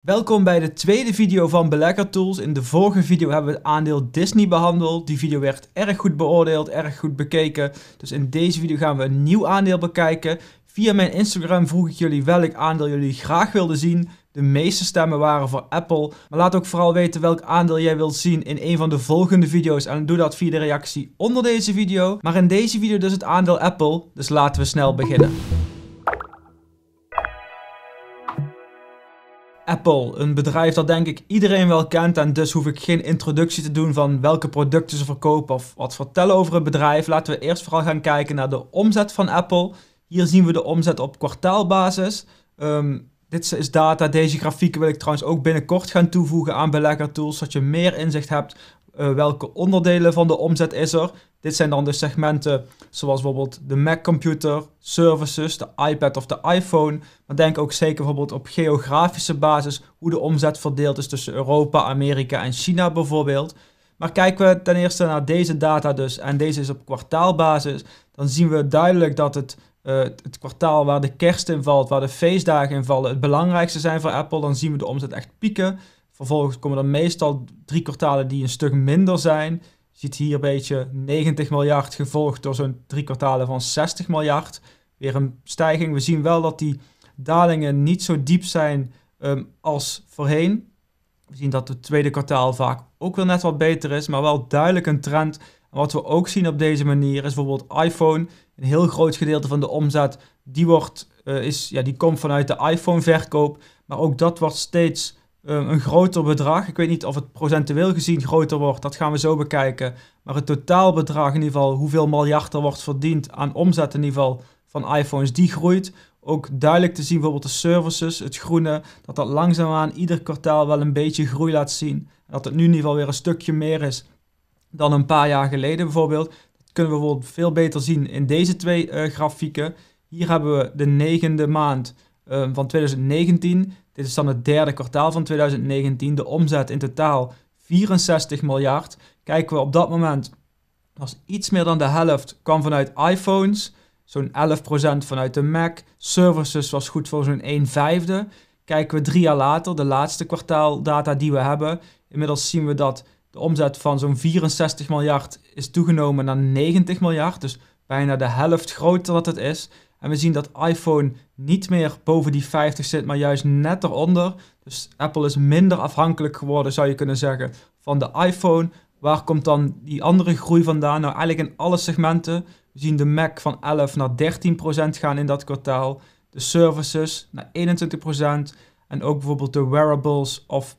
Welkom bij de tweede video van Belegger Tools. In de vorige video hebben we het aandeel Disney behandeld. Die video werd erg goed beoordeeld, erg goed bekeken. Dus in deze video gaan we een nieuw aandeel bekijken. Via mijn Instagram vroeg ik jullie welk aandeel jullie graag wilden zien. De meeste stemmen waren voor Apple. Maar laat ook vooral weten welk aandeel jij wilt zien in een van de volgende video's. En doe dat via de reactie onder deze video. Maar in deze video dus het aandeel Apple. Dus laten we snel beginnen. Apple, een bedrijf dat denk ik iedereen wel kent en dus hoef ik geen introductie te doen van welke producten ze verkopen of wat vertellen over het bedrijf. Laten we eerst vooral gaan kijken naar de omzet van Apple. Hier zien we de omzet op kwartaalbasis. Ehm, dit is data, deze grafieken wil ik trouwens ook binnenkort gaan toevoegen aan Tools, zodat je meer inzicht hebt eh, welke onderdelen van de omzet is er? Dit zijn dan de segmenten zoals bijvoorbeeld de Mac-computer, services, de iPad of de iPhone. Maar denk ook zeker bijvoorbeeld op geografische basis hoe de omzet verdeeld is tussen Europa, Amerika en China bijvoorbeeld. Maar kijken we ten eerste naar deze data dus, en deze is op kwartaalbasis, dan zien we duidelijk dat het, eh, het kwartaal waar de kerst in valt, waar de feestdagen in vallen, het belangrijkste zijn voor Apple. Dan zien we de omzet echt pieken. Vervolgens komen er meestal drie kwartalen die een stuk minder zijn. Je ziet hier een beetje 90 miljard gevolgd door zo'n drie kwartalen van 60 miljard. Weer een stijging. We zien wel dat die dalingen niet zo diep zijn ehm, als voorheen. We zien dat het tweede kwartaal vaak ook wel net wat beter is, maar wel duidelijk een trend. En wat we ook zien op deze manier is bijvoorbeeld iPhone. Een heel groot gedeelte van de omzet die, wordt, eh, is, ja, die komt vanuit de iPhone-verkoop. Maar ook dat wordt steeds Ehm, een groter bedrag. Ik weet niet of het procentueel gezien groter wordt, dat gaan we zo bekijken. Maar het totaalbedrag, in ieder geval hoeveel miljard er wordt verdiend aan omzet in ieder geval van iPhones, die groeit. Ook duidelijk te zien bijvoorbeeld de services, het groene, dat dat langzaamaan ieder kwartaal wel een beetje groei laat zien. Dat het nu in ieder geval weer een stukje meer is dan een paar jaar geleden bijvoorbeeld. Dat kunnen we bijvoorbeeld veel beter zien in deze twee eh, grafieken. Hier hebben we de negende maand ehm, van 2019 dit is dan het derde kwartaal van 2019, de omzet in totaal 64 miljard. Kijken we op dat moment, was iets meer dan de helft, kwam vanuit iPhones, zo'n 11% vanuit de Mac. Services was goed voor zo'n 1 vijfde. Kijken we drie jaar later, de laatste kwartaaldata die we hebben, inmiddels zien we dat de omzet van zo'n 64 miljard is toegenomen naar 90 miljard. Dus bijna de helft groter dat het is. En we zien dat iPhone niet meer boven die 50 zit, maar juist net eronder. Dus Apple is minder afhankelijk geworden, zou je kunnen zeggen, van de iPhone. Waar komt dan die andere groei vandaan? Nou, eigenlijk in alle segmenten. We zien de Mac van 11 naar 13% gaan in dat kwartaal. De services naar 21%. En ook bijvoorbeeld de wearables of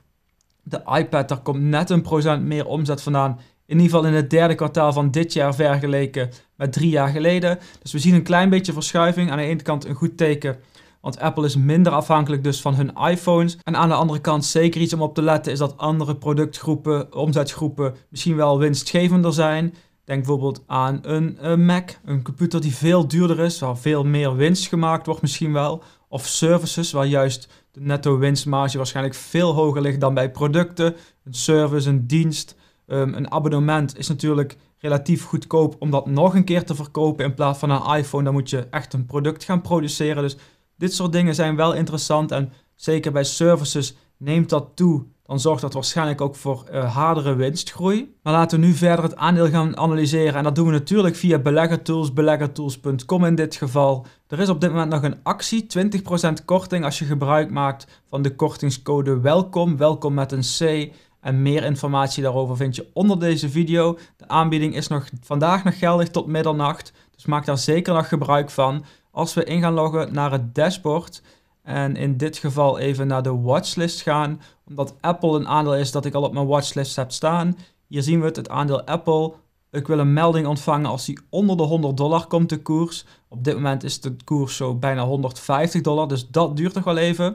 de iPad, daar komt net een procent meer omzet vandaan in ieder geval in het derde kwartaal van dit jaar vergeleken met drie jaar geleden. Dus we zien een klein beetje verschuiving. Aan de ene kant een goed teken, want Apple is minder afhankelijk dus van hun iPhones. En aan de andere kant zeker iets om op te letten is dat andere productgroepen, omzetgroepen misschien wel winstgevender zijn. Denk bijvoorbeeld aan een, een eh, Mac, een computer die veel duurder is, waar veel meer winst gemaakt wordt misschien wel. Of services, waar juist de netto winstmarge waarschijnlijk veel hoger ligt dan bij producten. Een service, een dienst Ehm, een abonnement is natuurlijk relatief goedkoop om dat nog een keer te verkopen in plaats van een iPhone. Dan moet je echt een product gaan produceren. Dus dit soort dingen zijn wel interessant en zeker bij services neemt dat toe. Dan zorgt dat waarschijnlijk ook voor uh, hardere winstgroei. Maar laten we nu verder het aandeel gaan analyseren. En dat doen we natuurlijk via beleggertools, beleggertools.com in dit geval. Er is op dit moment nog een actie, 20% korting als je gebruik maakt van de kortingscode WELKOM. WELKOM met een C. En meer informatie daarover vind je onder deze video. De aanbieding is nog, vandaag nog geldig tot middernacht. Dus maak daar zeker nog gebruik van. Als we in gaan loggen naar het dashboard en in dit geval even naar de watchlist gaan, omdat Apple een aandeel is dat ik al op mijn watchlist heb staan. Hier zien we het, aandeel Apple. Ik wil een melding ontvangen als die onder de 100 dollar komt, de koers. Op dit moment is de koers zo bijna 150 dollar, dus dat duurt nog wel even.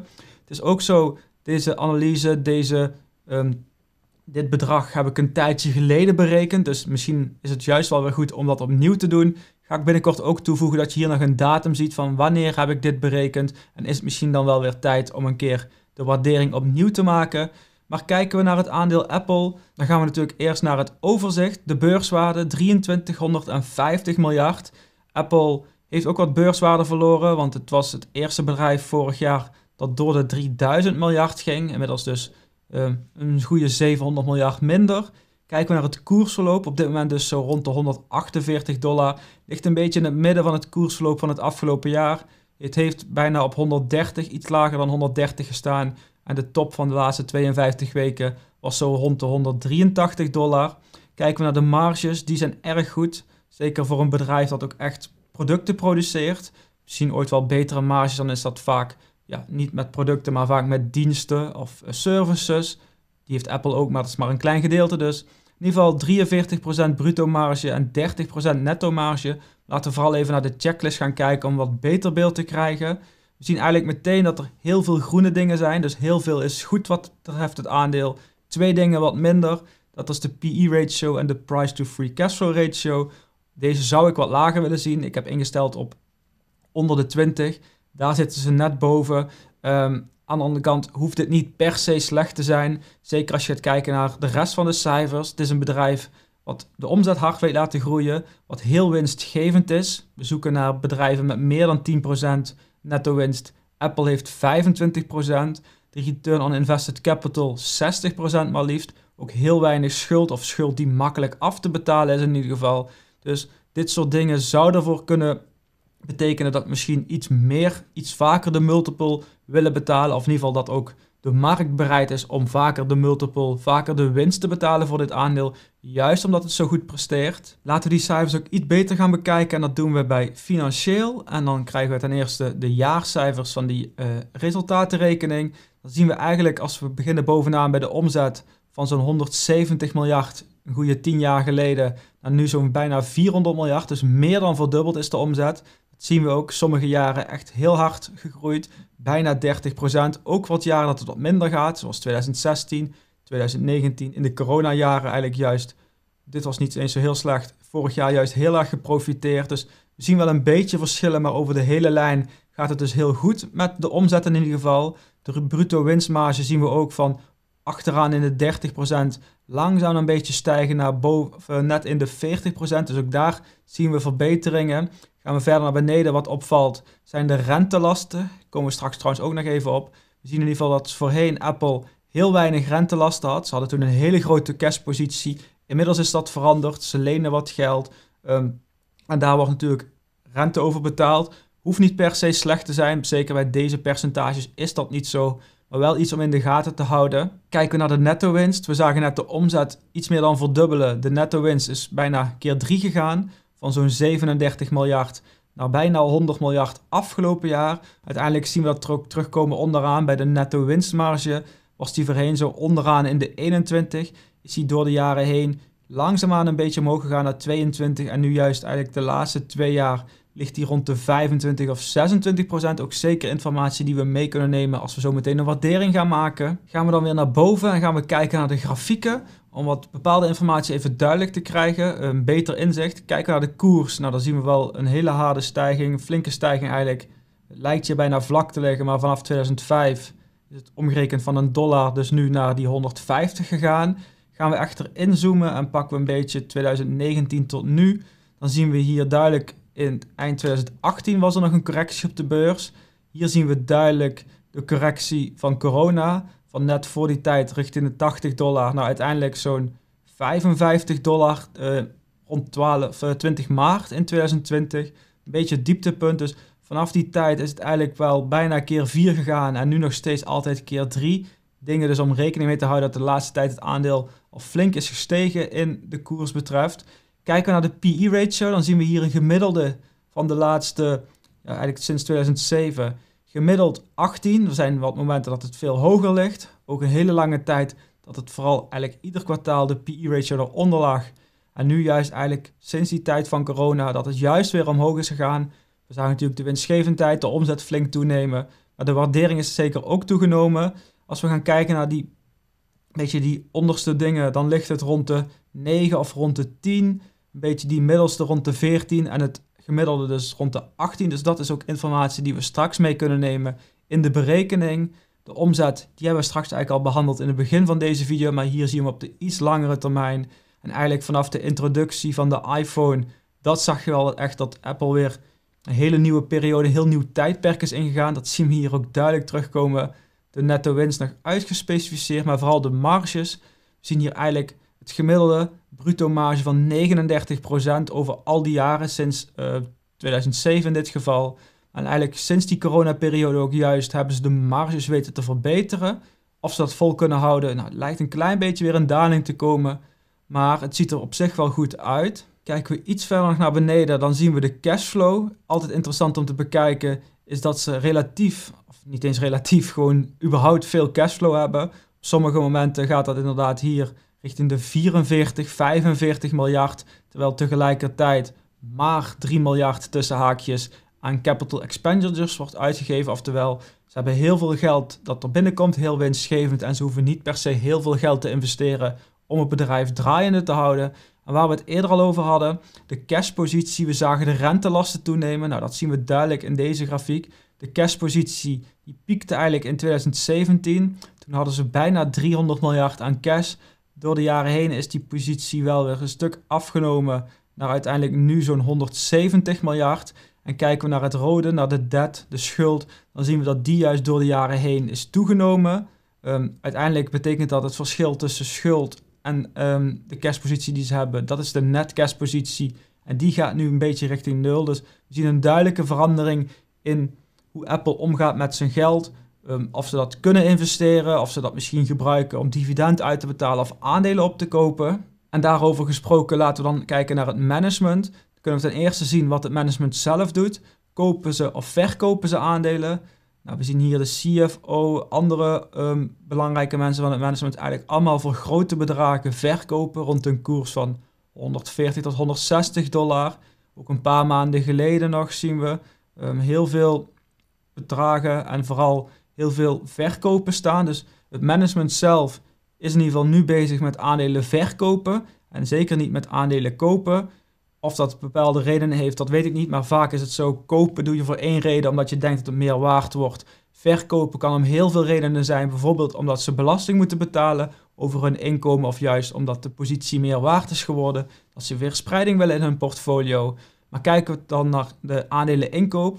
Het is ook zo, deze analyse, deze um, dit bedrag heb ik een tijdje geleden berekend. Dus misschien is het juist wel weer goed om dat opnieuw te doen. Ga ik binnenkort ook toevoegen dat je hier nog een datum ziet van wanneer heb ik dit berekend. En is het misschien dan wel weer tijd om een keer de waardering opnieuw te maken. Maar kijken we naar het aandeel Apple, dan gaan we natuurlijk eerst naar het overzicht. De beurswaarde 2350 miljard. Apple heeft ook wat beurswaarde verloren, want het was het eerste bedrijf vorig jaar dat door de 3000 miljard ging. Inmiddels dus Ehm, een goede 700 miljard minder. Kijken we naar het koersverloop, op dit moment dus zo rond de 148 dollar. Ligt een beetje in het midden van het koersverloop van het afgelopen jaar. Het heeft bijna op 130, iets lager dan 130 gestaan. En de top van de laatste 52 weken was zo rond de 183 dollar. Kijken we naar de marges, die zijn erg goed. Zeker voor een bedrijf dat ook echt producten produceert. Misschien ooit wel betere marges, dan is dat vaak ja, niet met producten, maar vaak met diensten of eh, services. Die heeft Apple ook, maar dat is maar een klein gedeelte dus. In ieder geval 43% bruto marge en 30% netto marge. Laten we vooral even naar de checklist gaan kijken om wat beter beeld te krijgen. We zien eigenlijk meteen dat er heel veel groene dingen zijn. Dus heel veel is goed wat betreft het aandeel. Twee dingen wat minder. Dat is de PE ratio en de price to free cash flow ratio. Deze zou ik wat lager willen zien. Ik heb ingesteld op onder de 20. Daar zitten ze net boven. Ehm, aan de andere kant hoeft het niet per se slecht te zijn. Zeker als je gaat kijken naar de rest van de cijfers. Het is een bedrijf wat de omzet hard weet laten groeien, wat heel winstgevend is. We zoeken naar bedrijven met meer dan 10% netto winst. Apple heeft 25%, de return on invested capital 60% maar liefst. Ook heel weinig schuld of schuld die makkelijk af te betalen is in ieder geval. Dus dit soort dingen zou ervoor kunnen betekenen dat misschien iets meer, iets vaker de multiple willen betalen. Of in ieder geval dat ook de markt bereid is om vaker de multiple, vaker de winst te betalen voor dit aandeel. Juist omdat het zo goed presteert. Laten we die cijfers ook iets beter gaan bekijken. En dat doen we bij financieel. En dan krijgen we ten eerste de jaarcijfers van die eh, resultatenrekening. Dan zien we eigenlijk als we beginnen bovenaan bij de omzet van zo'n 170 miljard een goede 10 jaar geleden naar nu zo'n bijna 400 miljard. Dus meer dan verdubbeld is de omzet zien we ook sommige jaren echt heel hard gegroeid, bijna 30%. Ook wat jaren dat het wat minder gaat, zoals 2016, 2019, in de coronajaren eigenlijk juist. Dit was niet eens zo heel slecht. Vorig jaar juist heel erg geprofiteerd. Dus we zien wel een beetje verschillen, maar over de hele lijn gaat het dus heel goed met de omzet in ieder geval. De bruto winstmarge zien we ook van achteraan in de 30%, langzaam een beetje stijgen naar boven, net in de 40%. Dus ook daar zien we verbeteringen. Gaan we verder naar beneden, wat opvalt zijn de rentelasten. Komen we straks trouwens ook nog even op. We zien in ieder geval dat voorheen Apple heel weinig rentelasten had. Ze hadden toen een hele grote cashpositie. Inmiddels is dat veranderd. Ze lenen wat geld. Ehm, en daar wordt natuurlijk rente over betaald. Hoeft niet per se slecht te zijn. Zeker bij deze percentages is dat niet zo maar wel iets om in de gaten te houden. Kijken we naar de netto-winst. We zagen net de omzet iets meer dan verdubbelen. De netto-winst is bijna keer 3 gegaan, van zo'n 37 miljard naar bijna 100 miljard afgelopen jaar. Uiteindelijk zien we dat ook terugkomen onderaan bij de netto-winstmarge. Was die voorheen zo onderaan in de 21, is die door de jaren heen langzaamaan een beetje omhoog gegaan naar 22 en nu juist eigenlijk de laatste twee jaar ligt die rond de 25 of 26 procent. Ook zeker informatie die we mee kunnen nemen als we zo meteen een waardering gaan maken. Gaan we dan weer naar boven en gaan we kijken naar de grafieken om wat bepaalde informatie even duidelijk te krijgen, een beter inzicht. Kijken naar de koers, nou dan zien we wel een hele harde stijging, flinke stijging eigenlijk. Lijkt je bijna vlak te liggen, maar vanaf 2005 is het omgerekend van een dollar dus nu naar die 150 gegaan. Gaan we echter inzoomen en pakken we een beetje 2019 tot nu, dan zien we hier duidelijk in eind 2018 was er nog een correctie op de beurs. Hier zien we duidelijk de correctie van corona. Van net voor die tijd richting de 80 dollar. Nou, uiteindelijk zo'n 55 dollar eh, rond 12, 20 eh, maart in 2020. Een beetje dieptepunt. Dus vanaf die tijd is het eigenlijk wel bijna keer 4 gegaan. En nu nog steeds altijd keer 3. Dingen dus om rekening mee te houden dat de laatste tijd het aandeel al flink is gestegen in de koers betreft. Kijken we naar de PE-ratio, dan zien we hier een gemiddelde van de laatste, eigenlijk sinds 2007, gemiddeld 18. Er zijn wat momenten dat het veel hoger ligt. Ook een hele lange tijd dat het vooral eigenlijk ieder kwartaal de PE-ratio eronder lag. En nu juist eigenlijk sinds die tijd van corona dat het juist weer omhoog is gegaan. We zagen natuurlijk de winstgevendheid, de omzet flink toenemen. Maar de waardering is zeker ook toegenomen. Als we gaan kijken naar die, beetje die onderste dingen, dan ligt het rond de 9 of rond de 10 een beetje die middelste rond de 14 en het gemiddelde dus rond de 18. Dus dat is ook informatie die we straks mee kunnen nemen in de berekening. De omzet, die hebben we straks eigenlijk al behandeld in het begin van deze video, maar hier zien we op de iets langere termijn. En eigenlijk vanaf de introductie van de iPhone, dat zag je wel echt dat Apple weer een hele nieuwe periode, een heel nieuw tijdperk is ingegaan. Dat zien we hier ook duidelijk terugkomen. De netto winst nog uitgespecificeerd, maar vooral de marges. We zien hier eigenlijk het gemiddelde bruto marge van 39% over al die jaren sinds 2007 eh, in dit geval. En eigenlijk sinds die coronaperiode ook juist hebben ze de marges weten te verbeteren. Of ze dat vol kunnen houden, nou, het lijkt een klein beetje weer een daling te komen. Maar het ziet er op zich wel goed uit. Kijken we iets verder naar beneden, dan zien we de cashflow. Altijd interessant om te bekijken is dat ze relatief, of niet eens relatief, gewoon überhaupt veel cashflow hebben. Op sommige momenten gaat dat inderdaad hier richting de 44, 45 miljard. Terwijl tegelijkertijd maar 3 miljard tussen haakjes aan capital expenditures wordt uitgegeven. Oftewel, ze hebben heel veel geld dat er binnenkomt, heel winstgevend. En ze hoeven niet per se heel veel geld te investeren om het bedrijf draaiende te houden. En waar we het eerder al over hadden, de cashpositie, we zagen de rentelasten toenemen. Nou, dat zien we duidelijk in deze grafiek. De cashpositie die piekte eigenlijk in 2017. Toen hadden ze bijna 300 miljard aan cash. Door de jaren heen is die positie wel weer een stuk afgenomen naar uiteindelijk nu zo'n 170 miljard. En kijken we naar het rode, naar de debt, de schuld, dan zien we dat die juist door de jaren heen is toegenomen. Ehm, uiteindelijk betekent dat het verschil tussen schuld en ehm, de cashpositie die ze hebben, dat is de net cashpositie. En die gaat nu een beetje richting nul. Dus we zien een duidelijke verandering in hoe Apple omgaat met zijn geld. Ehm, of ze dat kunnen investeren, of ze dat misschien gebruiken om dividend uit te betalen of aandelen op te kopen. En daarover gesproken laten we dan kijken naar het management. Dan kunnen we ten eerste zien wat het management zelf doet. Kopen ze of verkopen ze aandelen? Nou, we zien hier de CFO, andere ehm, belangrijke mensen van het management eigenlijk allemaal voor grote bedragen verkopen rond een koers van 140 tot 160 dollar. Ook een paar maanden geleden nog zien we ehm, heel veel bedragen en vooral heel veel verkopen staan. Dus het management zelf is in ieder geval nu bezig met aandelen verkopen en zeker niet met aandelen kopen. Of dat bepaalde redenen heeft, dat weet ik niet. Maar vaak is het zo: kopen doe je voor één reden, omdat je denkt dat het meer waard wordt. Verkopen kan om heel veel redenen zijn, bijvoorbeeld omdat ze belasting moeten betalen over hun inkomen, of juist omdat de positie meer waard is geworden, dat ze weer spreiding willen in hun portfolio. Maar kijken we dan naar de aandelen inkoop,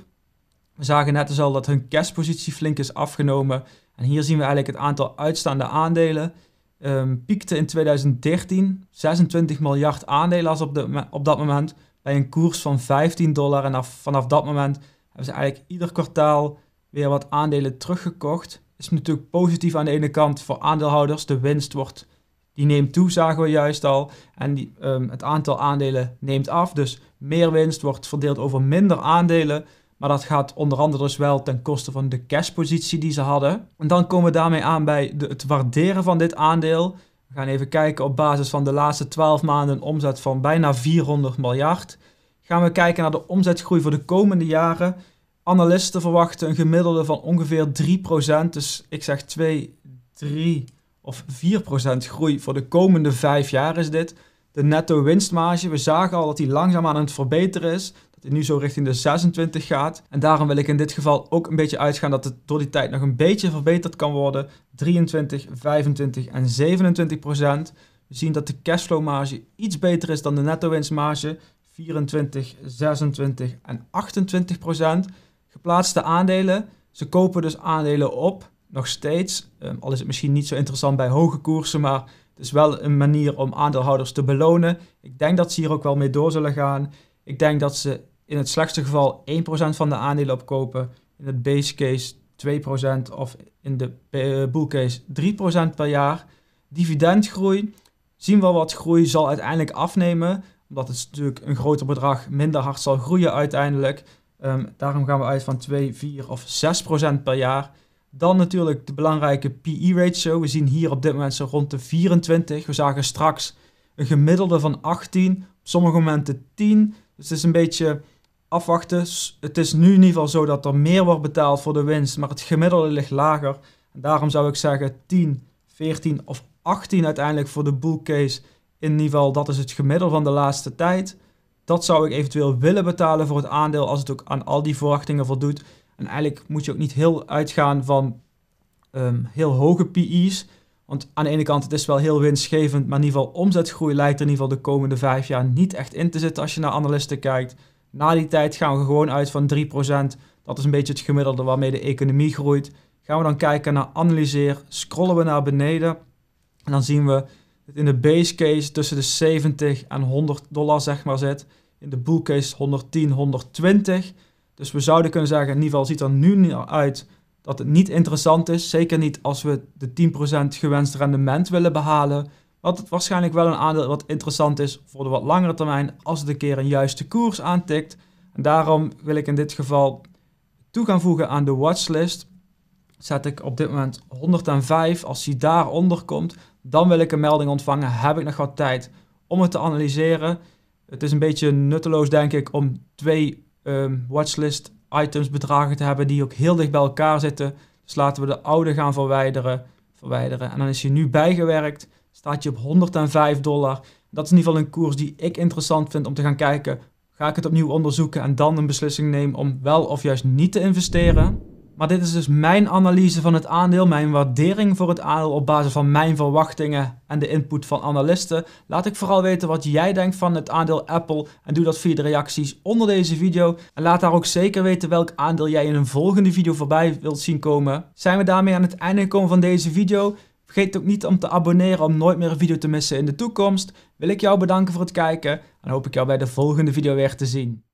we zagen net dus al dat hun cashpositie flink is afgenomen. En hier zien we eigenlijk het aantal uitstaande aandelen. Ehm, piekte in 2013 26 miljard aandelen als op, de, op dat moment bij een koers van 15 dollar. En af, vanaf dat moment hebben ze eigenlijk ieder kwartaal weer wat aandelen teruggekocht. Is natuurlijk positief aan de ene kant voor aandeelhouders. De winst wordt, die neemt toe, zagen we juist al. En die, ehm, het aantal aandelen neemt af. Dus meer winst wordt verdeeld over minder aandelen. Maar dat gaat onder andere dus wel ten koste van de cashpositie die ze hadden. En dan komen we daarmee aan bij het waarderen van dit aandeel. We gaan even kijken op basis van de laatste 12 maanden een omzet van bijna 400 miljard. Gaan we kijken naar de omzetgroei voor de komende jaren. Analisten verwachten een gemiddelde van ongeveer 3%. Dus ik zeg 2, 3 of 4% groei voor de komende 5 jaar is dit. De netto winstmarge, we zagen al dat die langzaam aan het verbeteren is dat het nu zo richting de 26 gaat. En daarom wil ik in dit geval ook een beetje uitgaan dat het door die tijd nog een beetje verbeterd kan worden. 23, 25 en 27 procent. We zien dat de cashflow marge iets beter is dan de netto-winstmarge. 24, 26 en 28 procent. Geplaatste aandelen. Ze kopen dus aandelen op, nog steeds. Ehm, al is het misschien niet zo interessant bij hoge koersen, maar het is wel een manier om aandeelhouders te belonen. Ik denk dat ze hier ook wel mee door zullen gaan. Ik denk dat ze in het slechtste geval 1% van de aandelen opkopen, in het base case 2% of in de boelcase bull case 3% per jaar. Dividendgroei, zien wel wat groei zal uiteindelijk afnemen, omdat het natuurlijk een groter bedrag minder hard zal groeien uiteindelijk. Ehm, daarom gaan we uit van 2, 4 of 6% per jaar. Dan natuurlijk de belangrijke PE-ratio. We zien hier op dit moment zo rond de 24. We zagen straks een gemiddelde van 18, op sommige momenten 10. Dus het is een beetje afwachten. Het is nu in ieder geval zo dat er meer wordt betaald voor de winst, maar het gemiddelde ligt lager. En daarom zou ik zeggen 10, 14 of 18 uiteindelijk voor de bookcase. In ieder geval, dat is het gemiddelde van de laatste tijd. Dat zou ik eventueel willen betalen voor het aandeel als het ook aan al die verwachtingen voldoet. En eigenlijk moet je ook niet heel uitgaan van ehm, heel hoge PI's. Want aan de ene kant, het is wel heel winstgevend, maar in ieder geval omzetgroei lijkt er in ieder geval de komende vijf jaar niet echt in te zitten als je naar analisten kijkt. Na die tijd gaan we gewoon uit van 3%. Dat is een beetje het gemiddelde waarmee de economie groeit. Gaan we dan kijken naar analyseer, scrollen we naar beneden en dan zien we dat in de base case tussen de 70 en 100 dollar zeg maar zit. In de bull 110, 120. Dus we zouden kunnen zeggen, in ieder geval ziet er nu uit dat het niet interessant is. Zeker niet als we de 10% gewenst rendement willen behalen. Wat het waarschijnlijk wel een aandeel wat interessant is voor de wat langere termijn als het een keer een juiste koers aantikt. En daarom wil ik in dit geval toe gaan voegen aan de watchlist. Zet ik op dit moment 105. Als die daaronder komt, dan wil ik een melding ontvangen. Heb ik nog wat tijd om het te analyseren? Het is een beetje nutteloos, denk ik, om twee um, watchlist items bedragen te hebben die ook heel dicht bij elkaar zitten. Dus laten we de oude gaan verwijderen. verwijderen. En dan is je nu bijgewerkt, staat je op 105 dollar. Dat is in ieder geval een koers die ik interessant vind om te gaan kijken. Ga ik het opnieuw onderzoeken en dan een beslissing nemen om wel of juist niet te investeren? Maar dit is dus mijn analyse van het aandeel, mijn waardering voor het aandeel op basis van mijn verwachtingen en de input van analisten. Laat ik vooral weten wat jij denkt van het aandeel Apple en doe dat via de reacties onder deze video. En laat daar ook zeker weten welk aandeel jij in een volgende video voorbij wilt zien komen. Zijn we daarmee aan het einde gekomen van deze video? Vergeet ook niet om te abonneren om nooit meer een video te missen in de toekomst. Wil ik jou bedanken voor het kijken en hoop ik jou bij de volgende video weer te zien.